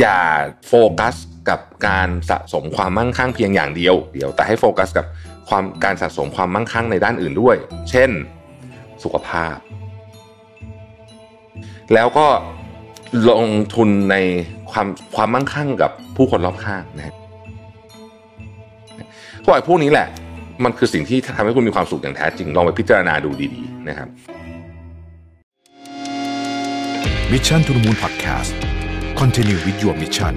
อย่าโฟกัสกับการสะสมความมั่งคั่งเพียงอย่างเดียวเดียวแต่ให้โฟกัสกับความการสะสมความมั่งคั่งในด้านอื่นด้วยเช่นสุขภาพ แล้วก็ลงทุนในความความมั่งคั่งกับผู้คนรอบข้างนะฮพวกไอ้พวกนี้แหละมันคือสิ่งที่ทำให้คุณมีความสุขอย่างแท้จริงลองไปพิจารณาดูดีๆนะครับ Mission to the Moon Podcast Continue with your mission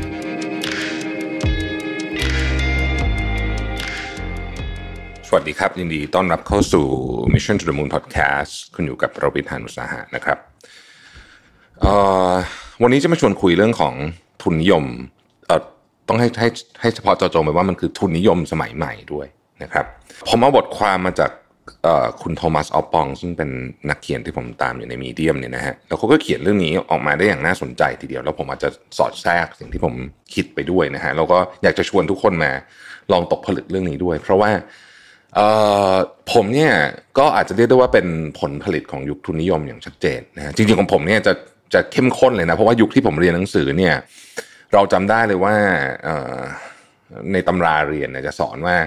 สวัสดีครับยินดีต้อนรับเข้าสู่ Mission to the Moon Podcast คุณอยู่กับเราพิธานุสาหะนะครับวันนี้จะมาชวนคุยเรื่องของทุนนิยมต้องให้ให้ให้เฉพาะเจาะจงไปว่ามันคือทุนนิยมสมัยใหม่ด้วยนะครับผมเอาบทความมาจากคุณโทมัสออปปอง ซึ่งเป็นนักเขียนที่ผมตามอยู่ในมีเดียมเนี่ยนะฮะแล้วเขาก็เขียนเรื่องนี้ออกมาได้อย่างน่าสนใจทีเดียวแล้วผมอาจจะสอดแทรกสิ่งที่ผมคิดไปด้วยนะฮะแล้วก็อยากจะชวนทุกคนมา ลองตกผลึกเรื่องนี้ด้วย เพราะว่าผมเนี่ยก็อาจจะเรียกได้ว่าเป็นผลผลิตของยุคทุนนิยมอย่างชัดเจนนะฮะจริงๆของผมเนี่ยจะจะเข้มข้นเลยนะเพราะว่ายุคที่ผมเรียนหนังสือเนี่ยเราจำได้เลยว่าในตำราเรียนจะสอนว่า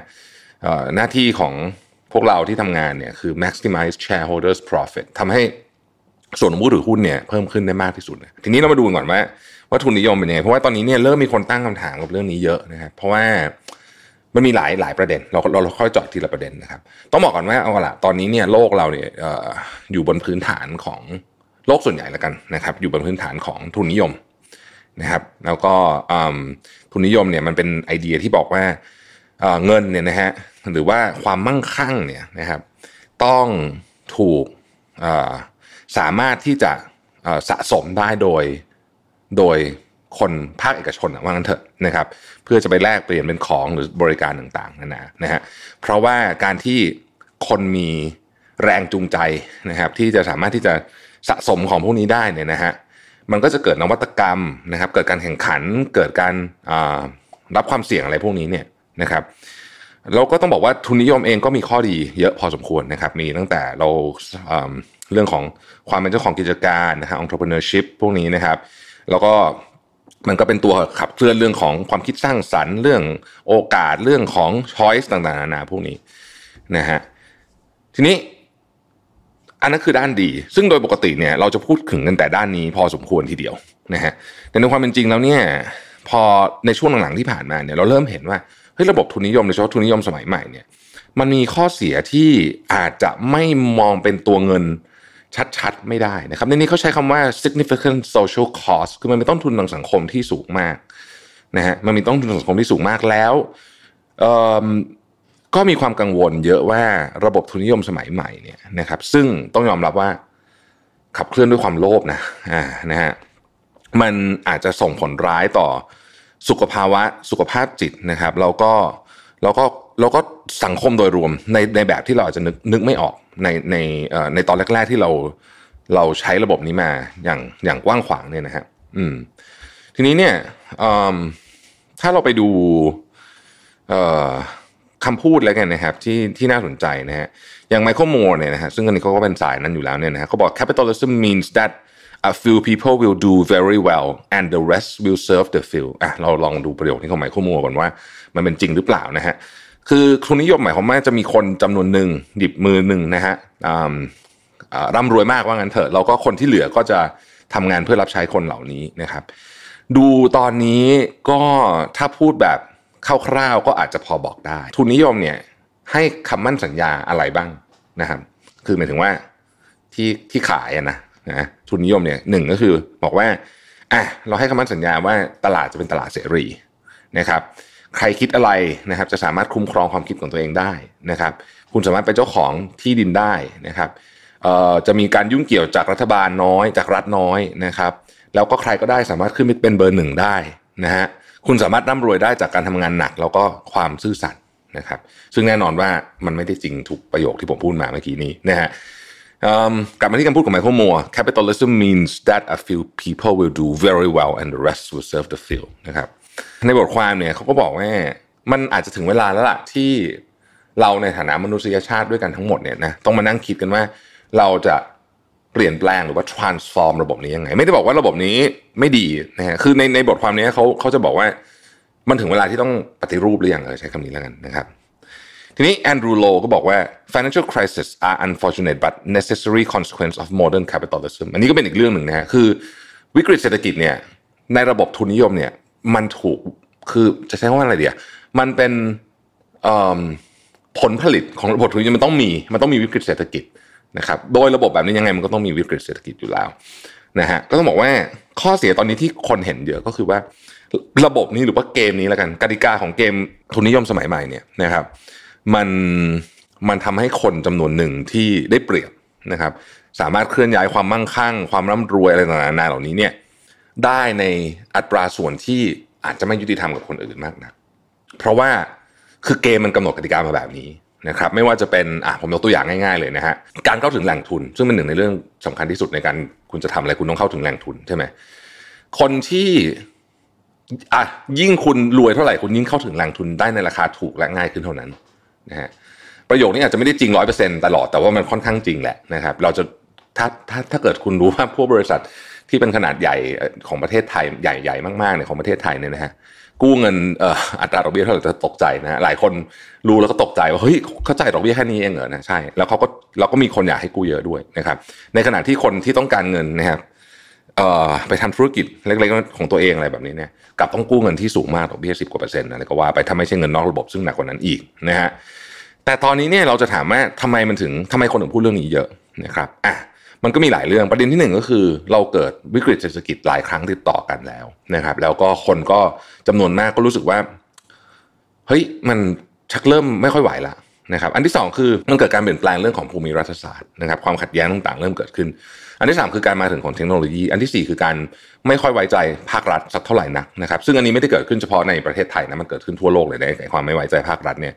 หน้าที่ของพวกเราที่ทำงานเนี่ยคือ maximize shareholders profit ทำให้ส่วนของผู้ถือหุ้นเนี่ยเพิ่มขึ้นได้มากที่สุดทีนี้เรามาดูก่อนว่าว่าทุนนิยมเป็นยังไง เพราะว่าตอนนี้เนี่ยเริ่มมีคนตั้งคำถามกับเรื่องนี้เยอะนะครับเพราะว่ามันมีหลายหลายประเด็น เราเราค่อยเจาะทีละประเด็นนะครับ ต้องบอกก่อนว่าเอาละตอนนี้เนี่ยโลกเราเนี่ยอยู่บนพื้นฐานของโลกส่วนใหญ่แล้วกันนะครับ อยู่บนพื้นฐานของทุนนิยมนะครับ แล้วก็ทุนนิยมเนี่ยมันเป็นไอเดียที่บอกว่าเงินเนี่ยนะฮะหรือว่าความมั่งคั่งเนี่ยนะครับต้องถูกสามารถที่จะสะสมได้โดยโดยคนภาคเอกชนว่างั้นเถอะนะครับเพื่อจะไปแลกเปลี่ยนเป็นของหรือบริการต่างๆน่นะนะฮะเพราะว่าการที่คนมีแรงจูงใจนะครับที่จะสามารถที่จะสะสมของพวกนี้ได้เนี่ยนะฮะมันก็จะเกิดนวัตกรรมนะครับเกิดการแข่งขัน เกิดการรับความเสี่ยงอะไรพวกนี้เนี่ยนะครับเราก็ต้องบอกว่าทุนนิยมเองก็มีข้อดีเยอะพอสมควรนะครับมีตั้งแต่เราเรื่องของความเป็นเจ้าของกิจการนะฮะ entrepreneurship พวกนี้นะครับ แล้วก็มันก็เป็นตัวขับเคลื่อนเรื่องของความคิดสร้างสรรค์เรื่องโอกาสเรื่องของ choice ต่างๆ นานาพวกนี้นะฮะทีนี้อันนั้นคือด้านดี ซึ่งโดยปกติเนี่ยเราจะพูดถึงกันแต่ด้านนี้พอสมควรทีเดียวนะฮะแต่ในความเป็นจริงแล้วเนี่ยพอในช่วงหลังๆ ที่ผ่านมาเนี่ยเราเริ่มเห็นว่าฮ้ระบบทุนนิยมโดยเฉพาะทุนนิยมสมัยใหม่เนี่ย มันมีข้อเสียที่อาจจะไม่มองเป็นตัวเงินชัดๆ ไม่ได้นะครับ ในนี้เขาใช้คำว่า significant social cost คือมันมีต้นทุนทางสังคมที่สูงมากนะฮะมันมีต้นทุนทางสังคมที่สูงมากแล้วก็มีความกังวลเยอะว่าระบบทุนนิยมสมัยใหม่เนี่ยนะครับ ซึ่งต้องยอมรับว่า ขับเคลื่อนด้วยความโลภนะอ่านะฮะมันอาจจะส่งผลร้ายต่อสุขภาวะสุขภาพจิตนะครับเราก็เราก็เราก็สังคมโดยรวมในในแบบที่เราอาจจะนึกนึกไม่ออกในในในตอนแรก ๆที่เราเราใช้ระบบนี้มาอย่างอย่างกว้างขวางเนี่ยนะฮะอืมทีนี้เนี่ยถ้าเราไปดูคำพูดแล้วกันนะครับ ที่ที่น่าสนใจนะฮะอย่างไมเคิลมัวเนี่ยนะฮะซึ่งอันนี้เขาก็เป็นสายนั้นอยู่แล้วเนี่ยนะฮะเขาบอก capitalism means that a few people will do very well and the rest will serve the field อ่ะเราลองดูประโยคนี้ขาหมายค้อมูลก่อนว่า มันเป็นจริงหรือเปล่านะฮะคือทุนนิยมหมายความว่าจะมีคนจำนวนหนึ่งหยิบมือหนึ่งนะฮะร่ำรวยมากว่างั้นเถอะเราก็คนที่เหลือก็จะทำงานเพื่อรับใช้คนเหล่านี้นะครับ ดูตอนนี้ก็ถ้าพูดแบบคร่าวๆก็อาจจะพอบอกได้ทุนนิยมเนี่ย ให้คำมั่นสัญญาอะไรบ้างนะครับ คือหมายถึงว่าที่ที่ขายนะนะทุนนิยมเนี่ยหนึ่งก็คือบอกว่าอ่ะเราให้คำมั่นสัญญาว่าตลาดจะเป็นตลาดเสรีนะครับ ใครคิดอะไรนะครับจะสามารถคุ้มครองความคิดของตัวเองได้นะครับ คุณสามารถเป็นเจ้าของที่ดินได้นะครับจะมีการยุ่งเกี่ยวจากรัฐบาลน้อยจากรัฐน้อยนะครับ แล้วก็ใครก็ได้สามารถขึ้นิปเป็นเบอร์หนึ่งได้นะฮะคุณสามารถร่ำรวยได้จากการทำงานหนักแล้วก็ความซื่อสัตย์นะครับ ซึ่งแน่นอนว่ามันไม่ได้จริงทุกประโยคที่ผมพูดมาเมื่อกี้นี้นะฮะกลับมาที่คำพูดของไมเคิลมัว capitalism means that a few people will do very well and the rest will serve the field นะครับ ในบทความเนี่ยเขาก็บอกว่า มันอาจจะถึงเวลาแล้วล่ะที่ เราในฐานะมนุษยชาติด้วยกันทั้งหมดเนี่ยนะต้องมานั่งคิดกันว่าเราจะเปลี่ยนแปลงหรือว่า transform ระบบนี้ยังไงไม่ได้บอกว่าระบบนี้ไม่ดีนะฮะ คือในในบทความนี้เขาเขาจะบอกว่ามันถึงเวลาที่ต้องปฏิรูปหรือยังเออใช้คำนี้แล้วกันนะครับีนี้แอนดรูโลก็บอกว่า financial crisis are unfortunate but necessary consequence of modern capitalism อันนี้ก็เป็นอีกเรื่องหนึ่งนะฮะ คือ วิกฤตเศรษฐกิจเนี่ยในระบบทุนนิยมเนี่ยมันถูก คือจะใช้คำว่าอะไรเดียมันเป็นผลผลิตของระบบทุนนิยมมันต้องมี มันต้องมีวิกฤตเศรษฐกิจนะครับ โดยระบบแบบนี้ยังไงมันก็ต้องมีวิกฤตเศรษฐกิจอยู่แล้วนะฮะ ก็ต้องบอกว่าข้อเสียตอนนี้ที่คนเห็นเยอะก็คือว่า ระบบนี้หรือว่าเกมนี้แล้วกันกติกาของเกมทุนนิยมสมัยใหม่เนี่ยนะครับมันมันทำให้คนจำนวนหนึ่งที่ได้เปรียบนะครับ สามารถเคลื่อนย้ายความมั่งคั่ง ความร่ำรวยอะไรต่างๆนานาเหล่านี้เนี่ยได้ในอัตราส่วนที่อาจจะไม่ยุติธรรมกับคนอื่นมากนะเพราะว่าคือเกมมันกำหนดกติกามาแบบนี้นะครับ ไม่ว่าจะเป็นอ่ะผมยกตัวอย่างง่ายๆเลยนะฮะการเข้าถึงแหล่งทุน ซึ่งเป็นหนึ่งในเรื่องสำคัญที่สุดในการคุณจะทำอะไรคุณต้องเข้าถึงแหล่งทุนใช่ไหมคนที่อ่ะยิ่งคุณรวยเท่าไหร่คุณยิ่งเข้าถึงแหล่งทุนได้ในราคาถูกและง่ายขึ้นเท่านั้นนะฮะประโยคนี้อาจจะไม่ได้จริงร้อยเปอร์เซ็นต์ตลอดแต่ว่ามันค่อนข้างจริงแหละนะครับ เราจะถ้าถ้าถ้าเกิดคุณรู้ว่าพวกบริษัทที่เป็นขนาดใหญ่ของประเทศไทยใหญ่ ๆ มากๆเนี่ยของประเทศไทยเนี่ยนะฮะกู้เงินอัตราดอกเบี้ยเท่าไหร่จะตกใจนะหลายคนรู้แล้วก็ตกใจว่าเฮ้ยเข้าใจดอกเบี้ยแค่นี้เองเหรอนะใช่แล้วเขาก็เราก็มีคนอยากให้กู้เยอะด้วยนะครับในขณะที่คนที่ต้องการเงินนะครับไปทำธุรกิจเล็ก ๆของตัวเองอะไรแบบนี้เนี่ยกับต้องกู้เงินที่สูงมากดอกเบี้ยสิบกว่าเปอร์เซ็นต์อะไรก็ว่าไปถ้าไม่ใช่เงินนอกระบบซึ่งหนักกว่านั้นอีกนะฮะแต่ตอนนี้เนี่ยเราจะถามว่าทำาไมมันถึงทำไมคนถึงพูดเรื่องนี้เยอะนะครับอ่ะมันก็มีหลายเรื่องประเด็นที่หนึ่งก็คือเราเกิดวิกฤตเศรษฐกิจหลายครั้งติดต่อกันแล้วนะครับ แล้วก็คนก็จำนวนมากก็รู้สึกว่าเฮ้ยมันชักเริ่มไม่ค่อยไหวละนะครับ อันที่ 2 คือมันเกิดการเปลี่ยนแปลงเรื่องของภูมิรัฐศาสตร์นะครับ ความขัดแย้งต่าง ๆเริ่มเกิดขึ้นอันที่3คือการมาถึงของเทคโนโลยี อันที่4คือการไม่ค่อยไว้ใจภาครัฐสักเท่าไหร่นักนะครับ ซึ่งอันนี้ไม่ได้เกิดขึ้นเฉพาะในประเทศไทยนะ มันเกิดขึ้นทั่วโลกเลยในความไม่ไว้ใจภาครัฐเนี่ย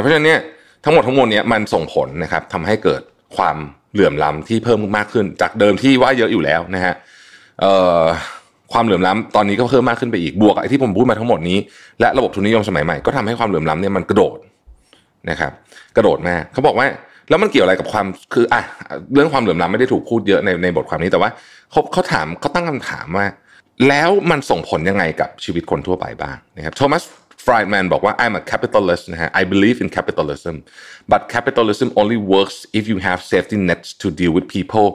เพราะฉะนั้นเนี่ยทั้งหมดทั้งมวลเนี่ยมันส่งผลนะครับทำให้เกิดความเหลื่อมล้าที่เพิ่มมากขึ้น จากเดิมที่ว่าเยอะอยู่แล้วนะฮะความเหลื่อมล้ำตอนนี้ก็เพิ่มมากขึ้นไปอีกบวกไอ้ที่ผมพูดมาทั้งหมดนี้และระบบทุนนิยมสมัยใหม่ก็ทำให้ความเหลื่อมล้ำเนี่ยมันกระโดดนะครับ กระโดดมากเขาบอกว่าแล้วมันเกี่ยวอะไรกับความคืออ่ะเรื่องความเหลื่อมล้ำไม่ได้ถูกพูดเยอะในในบทความนี้แต่ว่าเขาเขาถามเขาตั้งคำถามว่า แล้วมันส่งผลยังไงกับชีวิตคนทั่วไปบ้างนะครับโทมัสฟรายแมนบอกว่า I'm a capitalist นะฮะ I believe in capitalism but capitalism only works if you have safety nets to deal with people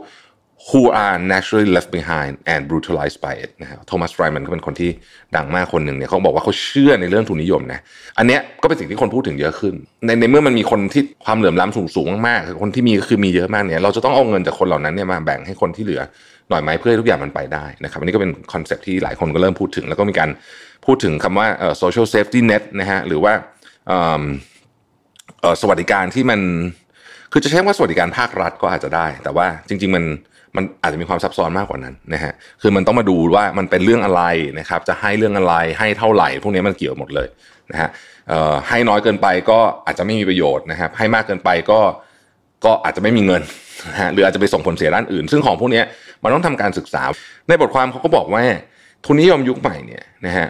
who are naturally left behind and brutalized by it นะฮะโทมัสไรมันก็เป็นคนที่ดังมากคนหนึ่งเนี่ยเขาบอกว่าเขาเชื่อในเรื่องทุนนิยมนะอันเนี้ยก็เป็นสิ่งที่คนพูดถึงเยอะขึ้นในในเมื่อมันมีคนที่ความเหลื่อมล้ำสูงสูงมากๆคนที่มีก็คือมีเยอะมากเนี่ยเราจะต้องเอาเงินจากคนเหล่านั้นเนี่ยมาแบ่งให้คนที่เหลือหน่อยไหมเพื่อให้ทุกอย่างมันไปได้นะครับอันนี้ก็เป็นคอนเซ็ปที่หลายคนก็เริ่มพูดถึงแล้วก็มีการพูดถึงคำว่า social safety net นะฮะหรือว่าสวัสดิการที่มันคือจะใช้ว่าสวัสดิการภาครัฐก็อาจจะได้แต่ว่าจริง ๆมันมันอาจจะมีความซับซ้อนมากกว่านั้นนะฮะ คือมันต้องมาดูว่ามันเป็นเรื่องอะไรนะครับ จะให้เรื่องอะไรให้เท่าไหร่ พวกนี้มันเกี่ยวหมดเลยนะฮะให้น้อยเกินไปก็อาจจะไม่มีประโยชน์นะครับ ให้มากเกินไปก็ก็อาจจะไม่มีเงินนะฮะหรืออาจจะไปส่งผลเสียด้านอื่น ซึ่งของพวกนี้มันต้องทำการศึกษา ในบทความเขาก็บอกว่า ทุนนิยมยุคใหม่เนี่ยนะฮะ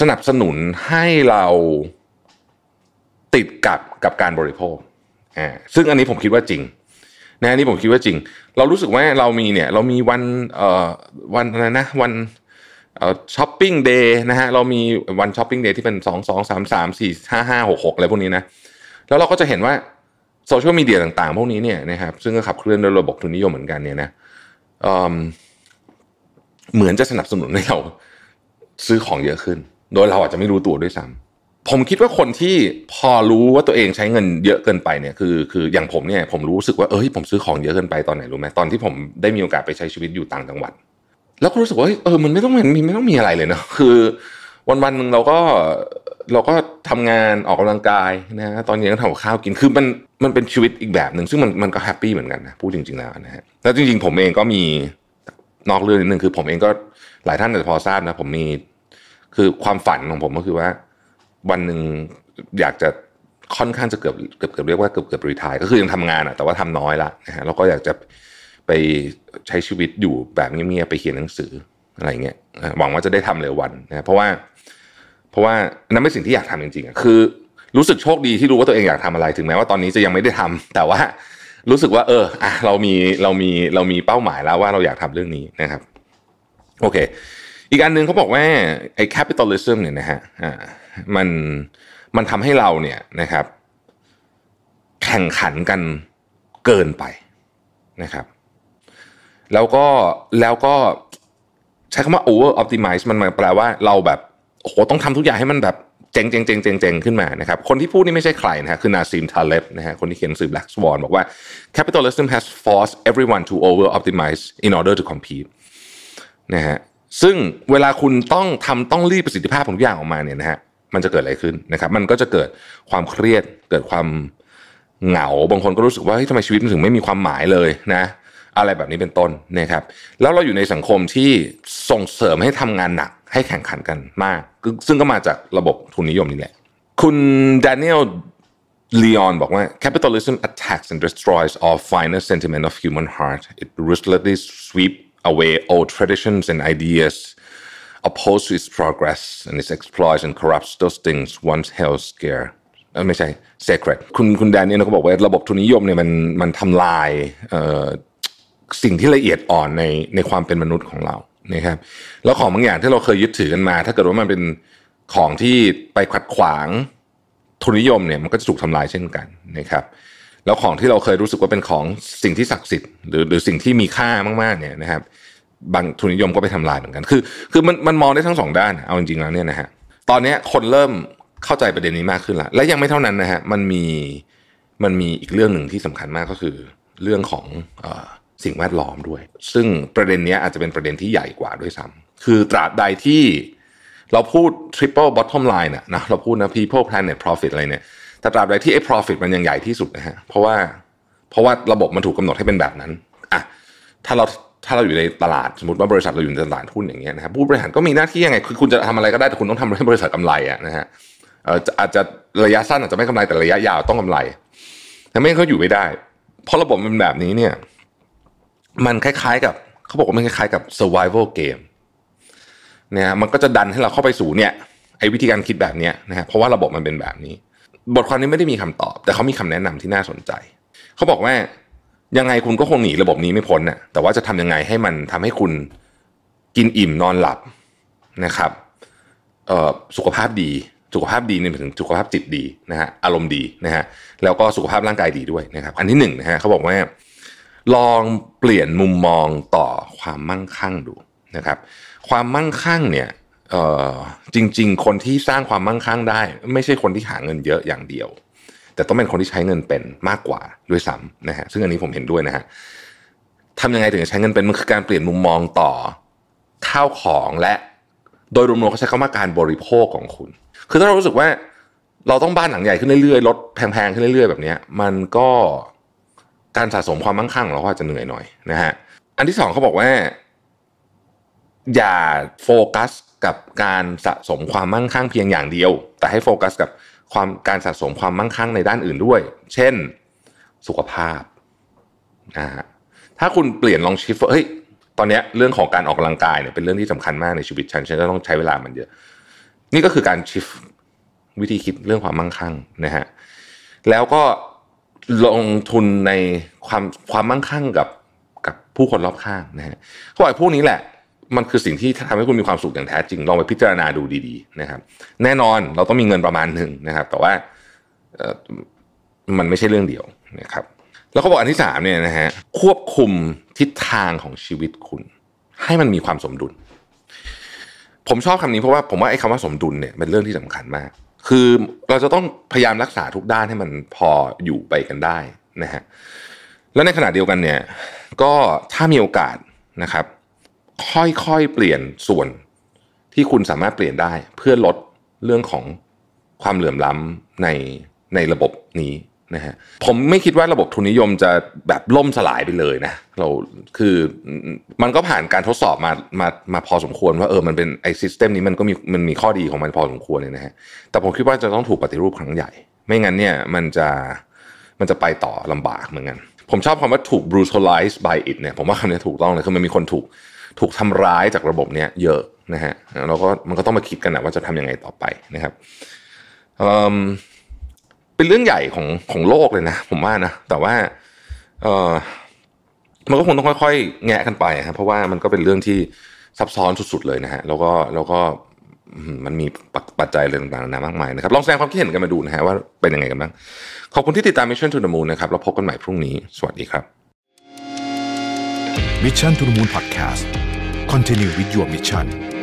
สนับสนุนให้เราติดกับกับการบริโภค อ่า ซึ่งอันนี้ผมคิดว่าจริงนะนี่ผมคิดว่าจริง เรารู้สึกว่าเรามีเนี่ยเรามีวัน เอ่อวันอะไรนะวันเออ่ช้อปปิ้งเดย์นะฮะเรามีวันช้อปปิ้งเดย์ที่เป็นสสสสสอองงาามมี่ห้าห้าหกหกอะไรพวกนี้นะ แล้วเราก็จะเห็นว่าโซเชียลมีเดียต่างๆพวกนี้เนี่ยนะครับซึ่งก็ขับเคลื่อนโดยระบบทุนนิยมเหมือนกันเนี่ยนะเเหมือนจะสนับสนุนให้เราซื้อของเยอะขึ้น โดยเราอาจจะไม่รู้ตัวด้วยซ้ำผมคิดว่าคนที่พอรู้ว่าตัวเองใช้เงินเยอะเกินไปเนี่ยคือคืออย่างผมเนี่ยผมรู้สึกว่าเอ้ยผมซื้อของเยอะเกินไปตอนไหนรู้ไหมตอนที่ผมได้มีโอกาสไปใช้ชีวิตอยู่ต่างจังหวัด แล้วก็รู้สึกว่าเออมันไม่ต้องมีไม่ต้องมีอะไรเลยเนาะคือ วันวันหนึ่งเราก็เราก็ทำงานออกกำลังกายนะตอนเย็นก็ทำข้าวกินคือมันมันเป็นชีวิตอีกแบบหนึ่งซึ่งมันมันก็แฮปปี้เหมือนกันนะพูดจริงๆแล้วนะฮะแล้วจริงๆผมเองก็มีนอกเรื่องนิดนึงคือผมเองก็หลายท่านอาจจะพอทราบนะผมมี คือความฝันของผมก็คือว่าวันหนึ่งอยากจะค่อนข้างจะเกือบเกือบเกือบเรียกว่าเกือบเกือบรีทาย ก็คือยังทำงานอ่ะแต่ว่าทำน้อยละนะฮะแล้วก็อยากจะไปใช้ชีวิตอยู่แบบเงียบๆไปเขียนหนังสืออะไรเงี้ยหวังว่าจะได้ทำเร็ววันนะเพราะว่า เพราะว่านั่นเป็นสิ่งที่อยากทำจริงๆอะคือ รู้สึกโชคดีที่รู้ว่าตัวเองอยากทำอะไร ถึงแม้ว่าตอนนี้จะยังไม่ได้ทำ แต่ว่ารู้สึกว่า เอออ่ะเรา มีเรา มีเรามีเป้าหมายแล้วว่าเราอยากทำเรื่องนี้นะครับ โอเคอีกอันนึ่งเขาบอกว่าไอ้แคปิตอลิซึมเนี่ยนะฮะอ่ามันมันทำให้เราเนี่ยนะครับ แข่งขันกันเกินไปนะครับ แล้วก็แล้วก็ใช้คำว่า over optimize มันแปลว่าเราแบบโหต้องทำทุกอย่างให้มันแบบเจ๋งเจ๋งเจ๋งเจ๋งเจ๋งขึ้นมานะครับคนที่พูดนี่ไม่ใช่ใครนะฮะคือนาซีมทาเลบนะฮะคนที่เขียนสื่อ Black Swan บอกว่า capitalism has forced everyone to over optimize in order to compete นะฮะซึ่งเวลาคุณต้องทำต้องรีบประสิทธิภาพของทุกอย่างออกมาเนี่ยนะฮะ มันจะเกิดอะไรขึ้นนะครับ มันก็จะเกิดความเครียดเกิดความเหงา บางคนก็รู้สึกว่าเฮ้ยทำไมชีวิตมันถึงไม่มีความหมายเลยนะ อะไรแบบนี้เป็นต้นนะครับ แล้วเราอยู่ในสังคมที่ส่งเสริมให้ทำงานหนักให้แข่งขันกันมาก ซึ่งก็มาจากระบบทุนนิยมนี่แหละ คุณดานิเอลลีออนบอกว่า capitalism attacks and destroys all finer sentiment of human heart it ruthlessly sweeps away old traditions and ideas, opposed to its progress and its exploits and corrupts those things once held s c a r e ไม่ใช่ sacred คุณคุณแดนเนี่ย เขาบอกว่าระบบทุนนิยมเนี่ยมันมันทำลายสิ่งที่ละเอียดอ่อนในในความเป็นมนุษย์ของเรา นะครับ แล้วของบางอย่างที่เราเคยยึดถือกันมา ถ้าเกิดว่ามันเป็นของที่ไปขัดขวางทุนนิยมเนี่ย มันก็จะถูกทำลายเช่นกันนะครับแล้วของที่เราเคยรู้สึกว่าเป็นของสิ่งที่ศักดิ์สิทธิ์หรือหรือสิ่งที่มีค่ามากๆเนี่ยนะครับบางทุนนิยมก็ไปทำลายเหมือนกันคือ คือมันมันมองได้ทั้งสองด้านเอาจริงๆแล้วเนี่ยนะฮะตอนนี้คนเริ่มเข้าใจประเด็นนี้มากขึ้นละและยังไม่เท่านั้นนะฮะมันมีมันมีอีกเรื่องหนึ่งที่สำคัญมากก็คือเรื่องของอสิ่งแวดล้อมด้วย ซึ่งประเด็นนี้อาจจะเป็นประเด็นที่ใหญ่กว่าด้วยซ้ำคือตราบใดที่เราพูด triple bottom line นะเราพูดนะ people planet profit อะไรเนี่ยแต่ตราบใดที่ไอ้ profit มันยังใหญ่ที่สุดนะฮะเพราะว่าเพราะว่าระบบมันถูกกาหนดให้เป็นแบบนั้นอ่ะถ้าเราถ้าเราอยู่ในตลาดสมมติว่าบริษัทเราอยู่ในตลาดหุ้นอย่างเงี้ยนะครับผู้บริหารก็มีหน้าที่ยังไงคือคุณจะทำอะไรก็ได้แต่คุณต้องทำให้บริษัทกำไรอะนะฮะอาจจะระยะสั้นอาจจะไม่กำไรแต่ระยะยาวต้องกำไรแต่ไม่เขาอยู่ไม่ได้ เพราะระบบมันแบบนี้เนี่ย มันคล้าย ๆ กับเขาบอกว่ามันคล้ายๆกับ survival game เนี่ยมันก็จะดันให้เราเข้าไปสู่เนี่ยไอ้วิธีการคิดแบบเนี้ยนะฮะเพราะว่าระบบมันเป็นแบบนี้บทความนี้ไม่ได้มีคำตอบ แต่เขามีคำแนะนำที่น่าสนใจเขาบอกว่า ยังไงคุณก็คงหนีระบบนี้ไม่พ้นน่ะแต่ว่าจะทำยังไงให้มันทำให้คุณกินอิ่มนอนหลับนะครับสุขภาพดีสุขภาพดีนี่หมายถึงสุขภาพจิตดีนะฮะอารมณ์ดีนะฮะแล้วก็สุขภาพร่างกายดีด้วยนะครับ อันที่หนึ่งนะฮะเขาบอกว่า ลองเปลี่ยนมุมมองต่อความมั่งคั่งดูนะครับ ความมั่งคั่งเนี่ยเออจริงๆคนที่สร้างความมั่งคั่งได้ ไม่ใช่คนที่หาเงินเยอะอย่างเดียว แต่ต้องเป็นคนที่ใช้เงินเป็นมากกว่าด้วยซ้ำนะฮะซึ่งอันนี้ผมเห็นด้วยนะฮะทำยังไงถึงจะใช้เงินเป็นมันคือการเปลี่ยนมุมมองต่อข้าวของและโดยรวมๆเขาใช้คำว่าการบริโภคของคุณ คือถ้าเรารู้สึกว่า เราต้องบ้านหลังใหญ่ขึ้นเรื่อยๆรถแพงๆขึ้นเรื่อยๆแบบนี้มันก็การสะสมความมั่งคั่งเราก็อจะเหนื่อยหน่อยนะฮะอันที่สองเขาบอกว่า อย่าโฟกัสกับการสะสมความมั่งคั่งเพียงอย่างเดียว แต่ให้โฟกัสกับความการสะสมความมั่งคั่งในด้านอื่นด้วย เช่นสุขภาพนะฮะถ้าคุณเปลี่ยนลองชิฟเฮ้ยตอนนี้เรื่องของการออกกำลังกายเนี่ยเป็นเรื่องที่สำคัญมากในชีวิตฉันฉันก็ต้องใช้เวลามันเยอะ นี่ก็คือการชิฟวิธีคิดเรื่องความมั่งคั่งนะฮะแล้วก็ลงทุนในความความมั่งคั่งกับกับผู้คนรอบข้างนะฮะเขาบอกพวกนี้แหละมันคือสิ่งที่ทำให้คุณมีความสุขอย่างแท้จริง ลองไปพิจารณาดูดี ๆนะครับ แน่นอนเราต้องมีเงินประมาณหนึ่งนะครับ แต่ว่ามันไม่ใช่เรื่องเดียวนะครับ แล้วเขาบอกอันที่สามเนี่ยนะฮะควบคุมทิศทางของชีวิตคุณ ให้มันมีความสมดุล ผมชอบคำนี้เพราะว่าผมว่าไอ้คำว่าสมดุลเนี่ยเป็นเรื่องที่สำคัญมาก คือเราจะต้องพยายามรักษาทุกด้านให้มันพออยู่ไปกันได้นะฮะแล้วในขณะเดียวกันเนี่ยก็ถ้ามีโอกาสนะครับค่อยๆ เปลี่ยนส่วนที่คุณสามารถเปลี่ยนได้ เพื่อลดเรื่องของความเหลื่อมล้ำในในระบบนี้นะฮะผมไม่คิดว่าระบบทุนนิยมจะแบบล่มสลายไปเลยนะเราคือมันก็ผ่านการทดสอบมามามาพอสมควรว่าเออมันเป็นไอ้ซิสเต็มนี้มันก็มีมันมีข้อดีของมันพอสมควรเลยนะฮะแต่ผมคิดว่าจะต้องถูกปฏิรูปครั้งใหญ่ ไม่งั้นเนี่ยมันจะมันจะไปต่อลำบากเหมือนกันผมชอบคำว่าถูก brutalized by it เนี่ยผมว่าคำนี้ถูกต้องเลยคือมันมีคนถูกถูกทำร้ายจากระบบเนี้ยเยอะนะฮะเราก็มันก็ต้องมาคิดกันนะว่าจะทํำยังไงต่อไปนะครับเป็นเรื่องใหญ่ของของโลกเลยนะ ผมว่านะ แต่ว่าเออมันก็คงต้องค่อยๆ แงะกันไปครับเพราะว่ามันก็เป็นเรื่องที่ซับซ้อนสุด ๆเลยนะฮะแล้วก็แล้วก็มันมีปัจจัยอะไรต่างๆนานามากมายนะครับ ลองแสดงความคิดเห็นกันมาดูนะฮะว่าเป็นยังไงกันบ้าง ขอบคุณที่ติดตาม Mission to the Moon นะครับเราพบกันใหม่พรุ่งนี้สวัสดีครับ Mission to t h e Moon Podcast Continue with your mission